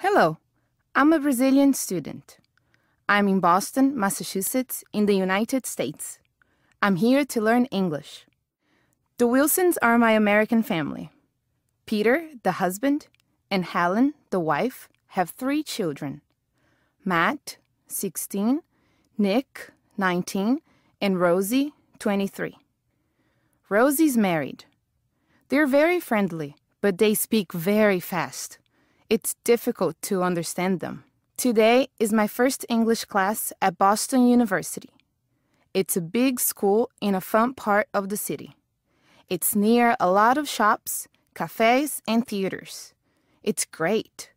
Hello, I'm a Brazilian student. I'm in Boston, Massachusetts, in the United States. I'm here to learn English. The Wilsons are my American family. Peter, the husband, and Helen, the wife, have three children Matt, 16, Nick, 19, and Rosie, 23. Rosie's married. They're very friendly, but they speak very fast it's difficult to understand them. Today is my first English class at Boston University. It's a big school in a fun part of the city. It's near a lot of shops, cafes, and theaters. It's great.